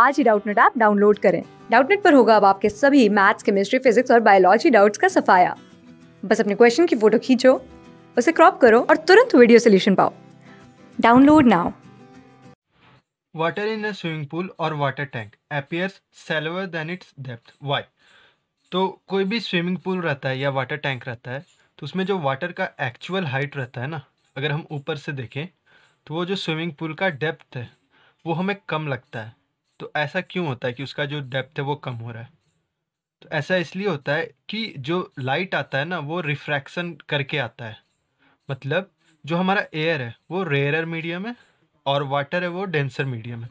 आज ही Doubtnut app download करें डाउटनेट पर होगा अब आपके सभी मैथ्स केमिस्ट्री फिजिक्स और बायोलॉजी डाउट्स का सफाया बस अपने क्वेश्चन की फोटो खींचो उसे क्रॉप करो और तुरंत वीडियो सोल्यूशन पाओ download now water in a swimming pool or water tank appears shallower than its depth. Why? तो कोई भी स्विमिंग पूल रहता है या वाटर टैंक रहता है तो उसमें जो वाटर का एक्चुअल हाइट रहता है ना अगर हम ऊपर से देखें तो वो जो स्विमिंग पूल का डेप्थ है वो हमें कम लगता है तो ऐसा क्यों होता है कि उसका जो डेप्थ है वो कम हो रहा है तो ऐसा इसलिए होता है कि जो लाइट आता है ना वो रिफ्रैक्शन करके आता है मतलब जो हमारा एयर है वो रेयरर मीडियम है और वाटर है वो डेंसर मीडियम है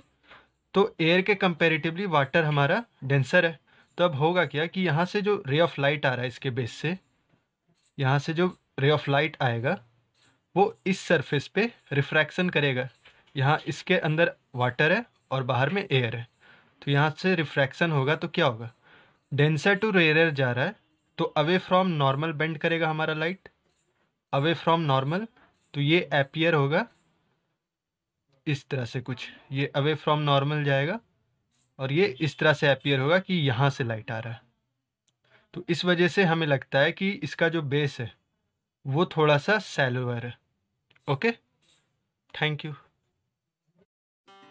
तो एयर के कंपेरेटिवली वाटर हमारा डेंसर है तो अब होगा क्या कि यहाँ से जो रे ऑफ लाइट आ रहा है इसके बेस से यहाँ से जो रे ऑफ लाइट आएगा वो इस सरफेस पे रिफ्रैक्शन करेगा यहाँ इसके अंदर वाटर है और बाहर में एयर है तो यहाँ से रिफ्रैक्शन होगा तो क्या होगा डेंसर टू रेयर जा रहा है तो अवे फ्रॉम नॉर्मल बेंड करेगा हमारा लाइट अवे फ्रॉम नॉर्मल तो ये एपियर होगा इस तरह से कुछ ये अवे फ्रॉम नॉर्मल जाएगा और ये इस तरह से अपियर होगा कि यहाँ से लाइट आ रहा है तो इस वजह से हमें लगता है कि इसका जो बेस है वो थोड़ा सा सेलोअर है ओके थैंक यू